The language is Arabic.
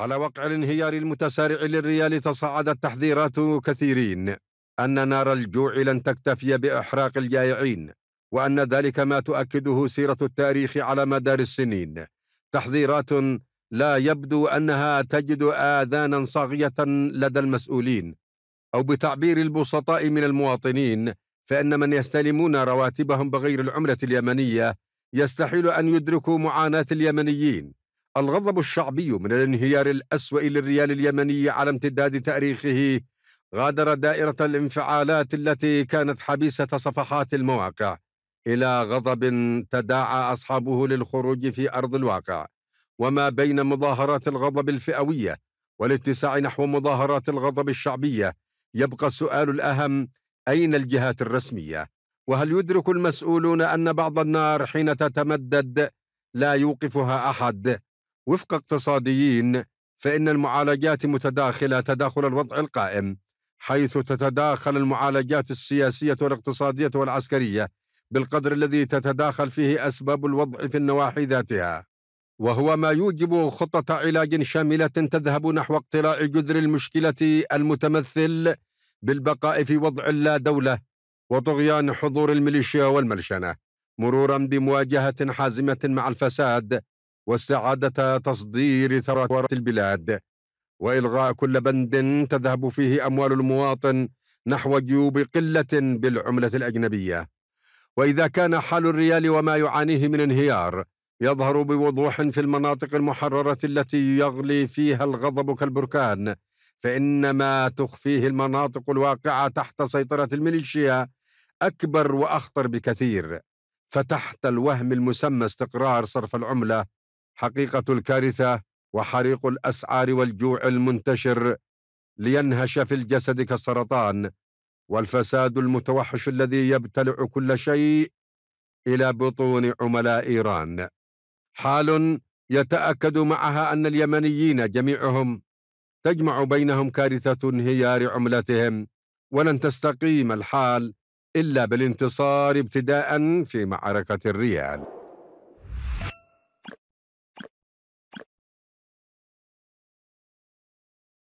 على وقع الانهيار المتسارع للريال تصاعدت تحذيرات كثيرين أن نار الجوع لن تكتفي بإحراق الجائعين وأن ذلك ما تؤكده سيرة التاريخ على مدار السنين تحذيرات لا يبدو أنها تجد آذانا صاغية لدى المسؤولين أو بتعبير البسطاء من المواطنين فإن من يستلمون رواتبهم بغير العملة اليمنية يستحيل أن يدركوا معاناة اليمنيين الغضب الشعبي من الانهيار الأسوأ للريال اليمني على امتداد تاريخه غادر دائرة الانفعالات التي كانت حبيسة صفحات المواقع إلى غضب تداعى أصحابه للخروج في أرض الواقع وما بين مظاهرات الغضب الفئوية والاتساع نحو مظاهرات الغضب الشعبية يبقى السؤال الأهم أين الجهات الرسمية؟ وهل يدرك المسؤولون أن بعض النار حين تتمدد لا يوقفها أحد وفق اقتصاديين فإن المعالجات متداخلة تداخل الوضع القائم حيث تتداخل المعالجات السياسية والاقتصادية والعسكرية بالقدر الذي تتداخل فيه أسباب الوضع في النواحي ذاتها وهو ما يوجب خطة علاج شاملة تذهب نحو اقتلاع جذر المشكلة المتمثل بالبقاء في وضع اللا دولة وطغيان حضور الميليشيا والملشنة مرورا بمواجهة حازمة مع الفساد واستعادة تصدير ثروات البلاد وإلغاء كل بند تذهب فيه أموال المواطن نحو جيوب قلة بالعملة الأجنبية وإذا كان حال الريال وما يعانيه من انهيار يظهر بوضوح في المناطق المحررة التي يغلي فيها الغضب كالبركان فإن ما تخفيه المناطق الواقعة تحت سيطرة الميليشيا أكبر وأخطر بكثير فتحت الوهم المسمى استقرار صرف العملة حقيقة الكارثة وحريق الأسعار والجوع المنتشر لينهش في الجسد كالسرطان والفساد المتوحش الذي يبتلع كل شيء إلى بطون عملاء إيران حال يتأكد معها أن اليمنيين جميعهم تجمع بينهم كارثة انهيار عملتهم ولن تستقيم الحال إلا بالانتصار ابتداء في معركة الريال